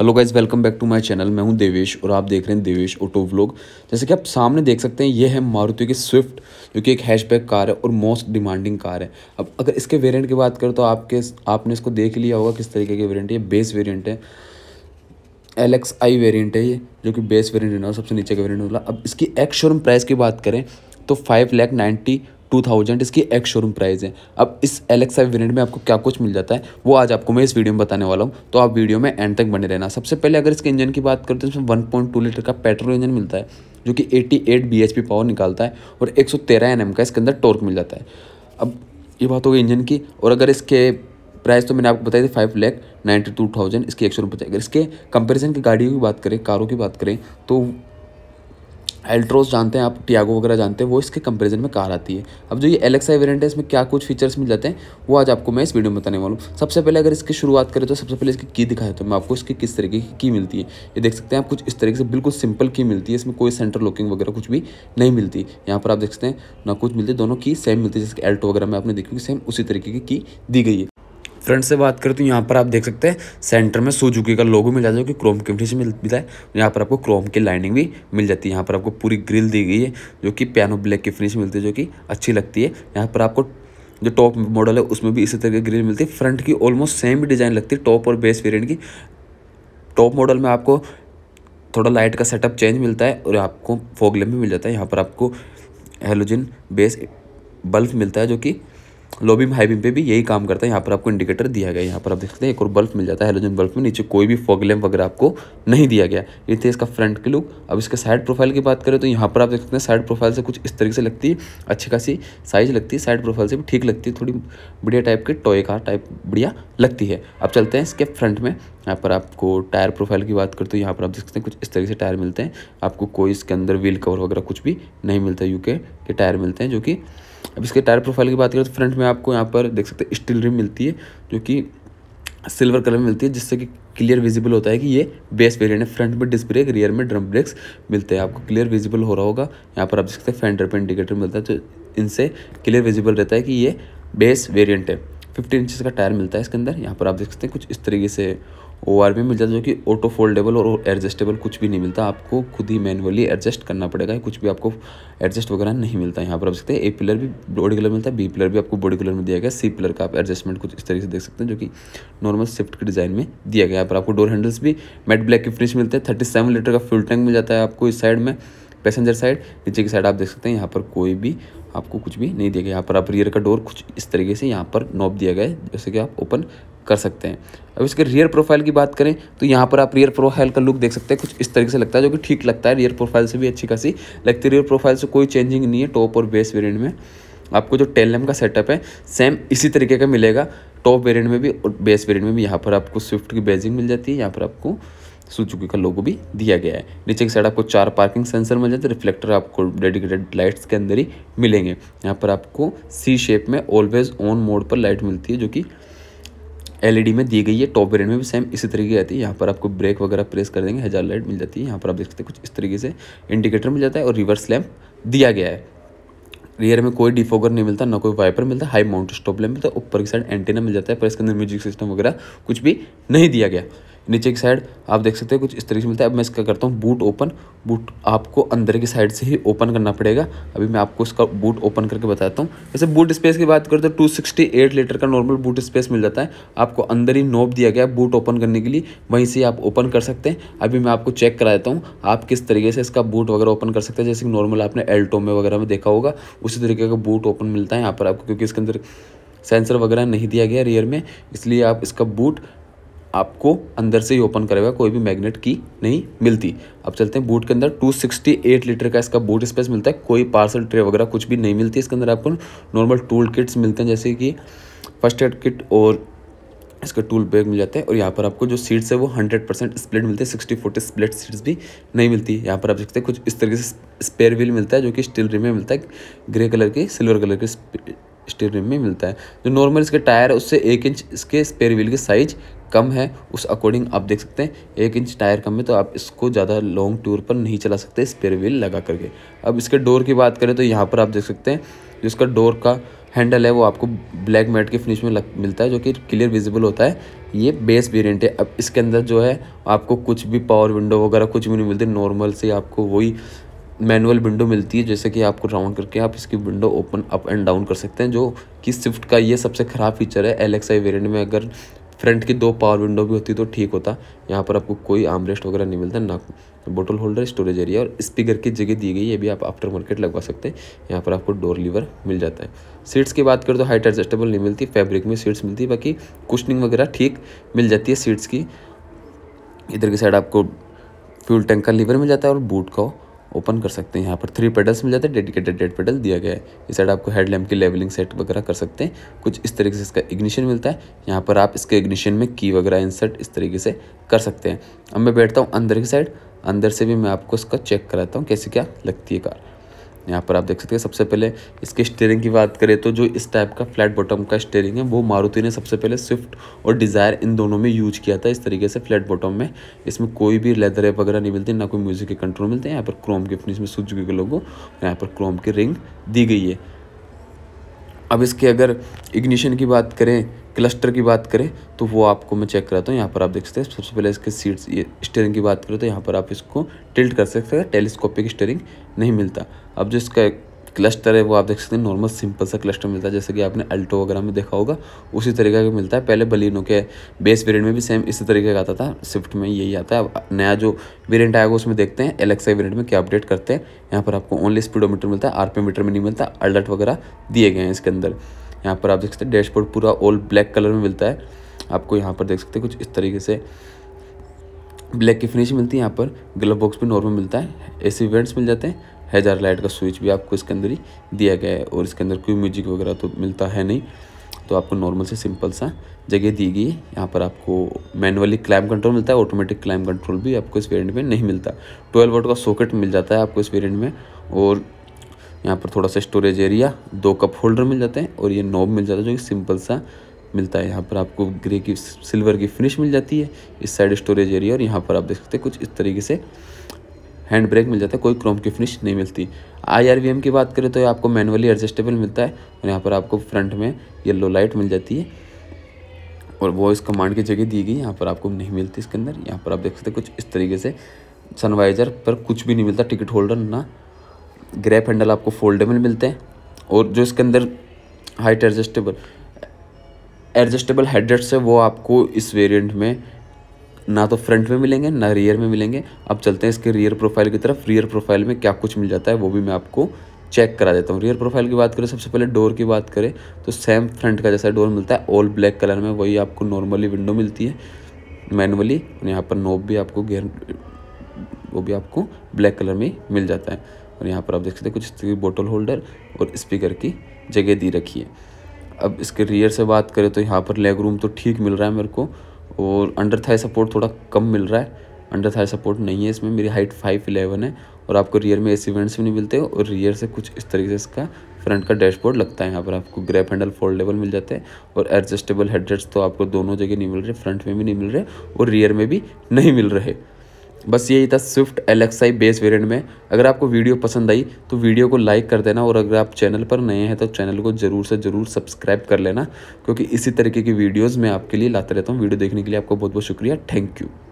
hello guys welcome back to my channel मैं हूं देवेश और आप देख रहे हैं देवेश ऑटो व्लॉग जैसे कि आप सामने देख सकते हैं ये है मारुति की स्विफ्ट जो कि एक हैशबैक कार है और मोस्ट डिमांडिंग कार है अब अगर इसके वेरिएंट की बात करें तो आपके आपने इसको देख लिया होगा किस तरीके के वेरिएंट ये बेस वेरियंट है एल एक्स आई वेरियंट है ये जो कि बेस वेरियंट है ना सबसे नीचे का वेरियंट वाला अब इसकी एक्स शोरूम प्राइस की बात करें तो five lakh ninety two thousand इसकी एक्स शोरूम प्राइस है अब इस एलेक्स आई वेरियंट में आपको क्या कुछ मिल जाता है वो आज आपको मैं इस वीडियो में बताने वाला हूँ तो आप वीडियो में एंड तक बने रहना सबसे पहले अगर इसके इंजन की बात करें तो इसमें वन पॉइंट टू लीटर का पेट्रोल इंजन मिलता है जो कि एच पी पावर निकालता है और एन एम का इसके अंदर टॉर्क मिल जाता है अब ये बात होगी इंजन की और अगर इसके प्राइस तो मैंने आपको बताई थी five lakh ninety two thousand इसकी एक सौ रुपये अगर इसके कंपेरिजन की गाड़ियों की बात करें कारों की बात करें तो एल्ट्रोस जानते हैं आप टियागो वगैरह जानते हैं वो इसके कंपैरिजन में कार आती है अब जो ये एलेक्सा वेरिएंट है इसमें क्या कुछ फीचर्स मिल जाते हैं वो आज आपको मैं इस वीडियो में बताने वाला हूँ सबसे पहले अगर इसकी शुरुआत करें तो सबसे पहले इसकी की दिखाए तो मैं आपको इसकी किस तरीके की की मिलती है ये देख सकते हैं आप कुछ इस तरीके से बिल्कुल सिंपल की मिलती है इसमें कोई सेंटर लॉकिंग वगैरह कुछ भी नहीं मिलती यहाँ पर आप देख सकते हैं ना कुछ मिलती दोनों की सेम मिलती है जैसे एल्टो वगैरह में आपने देखी सेम उसी तरीके की की दी गई है फ्रंट से बात करें तो यहाँ पर आप देख सकते हैं सेंटर में सुजुकी का लोगो मिल जाता है जो कि क्रोम की फिनिश मिलता है यहाँ पर आपको क्रोम की लाइनिंग भी मिल जाती है यहाँ पर आपको पूरी ग्रिल दी गई है जो कि पियानो ब्लैक की फिनिश मिलती है जो कि अच्छी लगती है यहाँ पर आपको जो टॉप मॉडल है उसमें भी इसी तरह की ग्रिल मिलती है फ्रंट की ऑलमोस्ट सेम डिज़ाइन लगती है टॉप और बेस वेरियंट की टॉप मॉडल में आपको थोड़ा लाइट का सेटअप चेंज मिलता है और आपको फोगलम भी मिल जाता है यहाँ पर आपको हेलोजिन बेस बल्ब मिलता है जो कि लो बीम हाई बीम पे भी यही काम करता है यहाँ पर आपको इंडिकेटर दिया गया यहाँ पर आप देख सकते हैं एक और बल्ब मिल जाता है हेलोजन बल्ब में नीचे कोई भी फॉग लैम्प वगैरह आपको नहीं दिया गया ये थे इसका फ्रंट के लुक अब इसके साइड प्रोफाइल की बात करें तो यहाँ पर आप देख सकते हैं साइड प्रोफाइल से कुछ इस तरीके से लगती है अच्छी खासी साइज लगती है साइड प्रोफाइल से भी ठीक लगती है थोड़ी बढ़िया टाइप के टॉय का टाइप बढ़िया लगती है अब चलते हैं इसके फ्रंट में यहाँ पर आपको टायर प्रोफाइल की बात करते हो यहाँ पर आप देख सकते हैं कुछ इस तरीके से टायर मिलते हैं आपको कोई इसके अंदर व्हील कवर वगैरह कुछ भी नहीं मिलता यूके के टायर मिलते हैं जो कि अब इसके टायर प्रोफाइल की बात करें तो फ्रंट में आपको यहाँ पर देख सकते हैं स्टील रिम मिलती है जो कि सिल्वर कलर में मिलती है जिससे कि क्लियर विजिबल होता है कि ये बेस वेरिएंट है फ्रंट में डिस्क ब्रेक रियर में ड्रम ब्रेक्स मिलते हैं आपको क्लियर विजिबल हो रहा होगा यहाँ पर आप देख सकते हैं फेंडर पे इंडिकेटर मिलता है तो इनसे क्लियर विजिबल रहता है कि ये बेस वेरियंट है फिफ्टी इंचज़ का टायर मिलता है इसके अंदर यहाँ पर आप देख सकते हैं कुछ इस तरीके से ओ आर मिल जाता है जो कि ऑटो फोल्डेबल और एडजस्टेबल कुछ भी नहीं मिलता आपको खुद ही मैनुअली एडजस्ट करना पड़ेगा कुछ भी आपको एडजस्ट वगैरह नहीं मिलता यहाँ पर आप सकते हैं ए पिलर भी बॉडी कलर मिलता है बी पिलर भी आपको बॉडी कलर में दिया गया सी पिलर का आप एडजस्टमेंट कुछ इस तरीके से देख सकते हैं जो कि नॉर्मल स्विफ्ट के डिज़ाइन में दिया गया यहाँ पर आपको डोर हैंडल्स भी मेट ब्लैक की फिनिश मिलते हैं थर्टी सेवन लीटर का फ्यूल टैंक मिल जाता है आपको इस साइड में पैसेंजर साइड नीचे की साइड आप देख सकते हैं यहाँ पर कोई भी आपको कुछ भी नहीं दिया गया यहाँ पर आप रियर का डोर कुछ इस तरीके से यहाँ पर नॉब दिया गया है जैसे कि आप ओपन कर सकते हैं अब इसके रियर प्रोफाइल की बात करें तो यहाँ पर आप रियर प्रोफाइल का लुक देख सकते हैं कुछ इस तरीके से लगता है जो कि ठीक लगता है रियर प्रोफाइल से भी अच्छी खासी लगती है रियर प्रोफाइल से कोई चेंजिंग नहीं है टॉप और बेस वेरियंट में आपको जो टेलम का सेटअप है सेम इसी तरीके का मिलेगा टॉप वेरियंट में भी और बेस वेरियंट में भी यहाँ पर आपको स्विफ्ट की बेजिंग मिल जाती है यहाँ पर आपको सुजुकी का लोगो भी दिया गया है नीचे की साइड आपको चार पार्किंग सेंसर मिल जाते हैं रिफ्लेक्टर आपको डेडिकेटेड लाइट्स के अंदर ही मिलेंगे यहाँ पर आपको सी शेप में ऑलवेज ऑन मोड पर लाइट मिलती है जो कि एलईडी e में दी गई है टॉप वेरियंट में भी सेम इसी तरीके आती है यहाँ पर आपको ब्रेक वगैरह प्रेस कर देंगे हज़ार लाइट मिल जाती है यहाँ पर आप देख सकते हैं कुछ इस तरीके से इंडिकेटर मिल जाता है और रिवर्स लैम्प दिया गया है रियर में कोई डिफोगर नहीं मिलता ना कोई वाइपर मिलता हाई माउंट स्टॉप लैम्प मिलता है ऊपर की साइड एंटीना मिल जाता है पर इसके अंदर म्यूजिक सिस्टम वगैरह कुछ भी नहीं दिया गया नीचे की साइड आप देख सकते हैं कुछ इस तरीके से मिलता है अब मैं इसका करता हूँ बूट ओपन बूट आपको अंदर की साइड से ही ओपन करना पड़ेगा अभी मैं आपको इसका बूट ओपन करके बताता हूँ जैसे बूट स्पेस की बात करें तो टू सिक्सटी एट लीटर का नॉर्मल बूट स्पेस मिल जाता है आपको अंदर ही नोब दिया गया बूट ओपन करने के लिए वहीं से आप ओपन कर सकते हैं अभी मैं आपको चेक करा देता हूँ आप किस तरीके से इसका बूट वगैरह ओपन कर सकते हैं जैसे कि नॉर्मल आपने एल्टो में वगैरह में देखा होगा उसी तरीके का बूट ओपन मिलता है यहाँ पर आपको क्योंकि इसके अंदर सेंसर वगैरह नहीं दिया गया रियर में इसलिए आप इसका बूट आपको अंदर से ही ओपन करेगा कोई भी मैग्नेट की नहीं मिलती अब चलते हैं बूट के अंदर 268 लीटर का इसका बूट स्पेस मिलता है कोई पार्सल ट्रे वगैरह कुछ भी नहीं मिलती इसके अंदर आपको नॉर्मल टूल किट्स मिलते हैं जैसे कि फर्स्ट एड किट और इसका टूल बैग मिल जाता है और यहाँ पर आपको जो सीट्स है वो हंड्रेड परसेंट स्प्लिट मिलते हैं सिक्सटी फोर्टी स्प्लिट सीट्स भी नहीं मिलती यहाँ पर आप देखते हैं कुछ इस तरीके से स्पेयर व्हील मिलता है जो कि स्टील रिम में मिलता है ग्रे कलर की सिल्वर कलर की स्टील रिम में मिलता है जो नॉर्मल इसके टायर है उससे एक इंच इसके स्पेयर व्हील की साइज कम है उस अकॉर्डिंग आप देख सकते हैं एक इंच टायर कम है तो आप इसको ज़्यादा लॉन्ग टूर पर नहीं चला सकते स्पेयर व्हील लगा करके अब इसके डोर की बात करें तो यहाँ पर आप देख सकते हैं जो इसका डोर का हैंडल है वो आपको ब्लैक मैट के फिनिश में लग, मिलता है जो कि क्लियर विजिबल होता है ये बेस वेरियंट है अब इसके अंदर जो है आपको कुछ भी पावर विंडो वगैरह कुछ भी नहीं मिलती नॉर्मल से आपको वही मैनुअल विंडो मिलती है जैसे कि आपको राउंड करके आप इसकी window open up and down कर सकते हैं जो कि स्विफ्ट का ये सबसे ख़राब फीचर है एल एक्स आई वेरियंट में अगर फ्रंट की दो पावर विंडो भी होती तो ठीक होता यहाँ पर आपको कोई आमरेस्ट वगैरह नहीं मिलता ना बोटल होल्डर स्टोरेज एरिया और स्पीकर की जगह दी गई है भी आप आफ्टर मार्केट लगवा सकते हैं यहाँ पर आपको डोर लीवर मिल जाता है सीट्स की बात करें तो हाइट एडजस्टेबल नहीं मिलती फैब्रिक में सीट्स मिलती बाकी कुशनिंग वगैरह ठीक मिल जाती है सीट्स की इधर की साइड आपको फ्यूल टैंक का लीवर मिल जाता है और बूट का ओपन कर सकते हैं यहाँ पर थ्री पेडल्स मिल जाते हैं डेडिकेटेड डेड पेडल दिया गया है इस साइड आपको हेडलैम्प की लेवलिंग सेट वगैरह कर सकते हैं कुछ इस तरीके से इसका इग्निशन मिलता है यहाँ पर आप इसके इग्निशन में की वगैरह इंसर्ट इस तरीके से कर सकते हैं अब मैं बैठता हूँ अंदर की साइड अंदर से भी मैं आपको इसका चेक कराता हूँ कैसे क्या लगती है कार यहाँ पर आप देख सकते हैं सबसे पहले इसके स्टेयरिंग की बात करें तो जो इस टाइप का फ्लैट बॉटम का स्टेयरिंग है वो मारुति ने सबसे पहले स्विफ्ट और डिज़ायर इन दोनों में यूज किया था इस तरीके से फ्लैट बॉटम में इसमें कोई भी लेदर वगैरह नहीं मिलती ना कोई म्यूज़िक के कंट्रोल मिलते हैं यहाँ पर क्रोम की फिनिश में सूझ के लोगों यहाँ पर क्रोम की रिंग दी गई है अब इसके अगर इग्निशन की बात करें क्लस्टर की बात करें तो वो आपको मैं चेक कराता हूँ यहाँ पर आप देख सकते हैं सबसे पहले इसके सीट्स ये स्टेयरिंग की बात करें तो यहाँ पर आप इसको टिल्ट कर सकते हैं टेलीस्कोपिक स्टेयरिंग नहीं मिलता अब जो इसका क्लस्टर है वो आप देख सकते हैं नॉर्मल सिंपल सा क्लस्टर मिलता है जैसे कि आपने अल्टो वगैरह में देखा होगा उसी तरीके का मिलता है पहले बलिनों के बेस वेरियंट में भी सेम इसी तरीके का आता था स्विफ्ट में यही आता है अब नया जो वेरियंट आएगा उसमें देखते हैं एलेक्सा वेरियंट में क्या अपडेट करते हैं यहाँ पर आपको ओनली स्पीडोमीटर मिलता है आरपीएम मीटर में नहीं मिलता अलर्ट वगैरह दिए गए हैं इसके अंदर यहाँ पर आप देख सकते हैं डैशबोर्ड पूरा ऑल ब्लैक कलर में मिलता है आपको यहाँ पर देख सकते हैं कुछ इस तरीके से ब्लैक की फिनिश मिलती है यहाँ पर ग्लव बॉक्स भी नॉर्मल मिलता है ऐसे इवेंट्स मिल जाते हैं हज़ार लाइट का स्विच भी आपको इसके अंदर ही दिया गया है और इसके अंदर कोई म्यूजिक वगैरह तो मिलता है नहीं तो आपको नॉर्मल से सिंपल सा जगह दी गई है यहाँ पर आपको मैनुअली क्लाइम कंट्रोल मिलता है ऑटोमेटिक क्लाइम कंट्रोल भी आपको इस वेरिएंट में नहीं मिलता 12 वोट का सॉकेट मिल जाता है आपको इस वेरिएंट में और यहाँ पर थोड़ा सा स्टोरेज एरिया दो कप होल्डर मिल जाते हैं और ये नॉब मिल जाता है जो कि सिंपल सा मिलता है यहाँ पर आपको ग्रे की सिल्वर की फिनिश मिल जाती है इस साइड स्टोरेज एरिया और यहाँ पर आप देख सकते हैं कुछ इस तरीके से हैंड ब्रेक मिल जाता है कोई क्रोम की फिनिश नहीं मिलती आई की बात करें तो आपको मैनुअली एडजस्टेबल मिलता है और यहाँ पर आपको फ्रंट में येलो लाइट मिल जाती है और वॉइस कमांड की जगह दी गई यहाँ पर आपको नहीं मिलती इसके अंदर यहाँ पर आप देख सकते हैं कुछ इस तरीके से सनवाइज़र पर कुछ भी नहीं मिलता टिकट होल्डर ना ग्रैप हैंडल आपको फोल्डेबल मिलते हैं और जो इसके अंदर हाइट एडजस्टेबल एडजस्टेबल हेडरेट्स है वो आपको इस वेरिएंट में ना तो फ्रंट में मिलेंगे ना रियर में मिलेंगे अब चलते हैं इसके रियर प्रोफाइल की तरफ रियर प्रोफाइल में क्या कुछ मिल जाता है वो भी मैं आपको चेक करा देता हूँ रियर प्रोफाइल की बात करें सबसे पहले डोर की बात करें तो सेम फ्रंट का जैसा डोर मिलता है ऑल ब्लैक कलर में वही आपको नॉर्मली विंडो मिलती है मैनुअली यहाँ पर नोब भी आपको गेयर वो भी आपको ब्लैक कलर में मिल जाता है और यहाँ पर आप देख सकते हैं कुछ बोटल होल्डर और स्पीकर की जगह दी रखी है अब इसके रियर से बात करें तो यहाँ पर लेग रूम तो ठीक मिल रहा है मेरे को और अंडर थाई सपोर्ट थोड़ा कम मिल रहा है अंडर थाई सपोर्ट नहीं है इसमें मेरी हाइट फाइव इलेवन है और आपको रियर में एसी वेंट्स भी नहीं मिलते और रियर से कुछ इस तरीके से इसका फ्रंट का डैशबोर्ड लगता है यहाँ पर आपको ग्रैप हैंडल फोल्डेबल मिल जाते हैं और एडजस्टेबल हेडसेट्स तो आपको दोनों जगह नहीं मिल रहे फ्रंट में भी नहीं मिल रहे और रियर में भी नहीं मिल रहे बस यही था Swift L X I base variant में अगर आपको वीडियो पसंद आई तो वीडियो को लाइक कर देना और अगर आप चैनल पर नए हैं तो चैनल को ज़रूर से ज़रूर सब्सक्राइब कर लेना क्योंकि इसी तरीके की वीडियोज़ मैं आपके लिए लाते रहता हूँ वीडियो देखने के लिए आपको बहुत बहुत शुक्रिया थैंक यू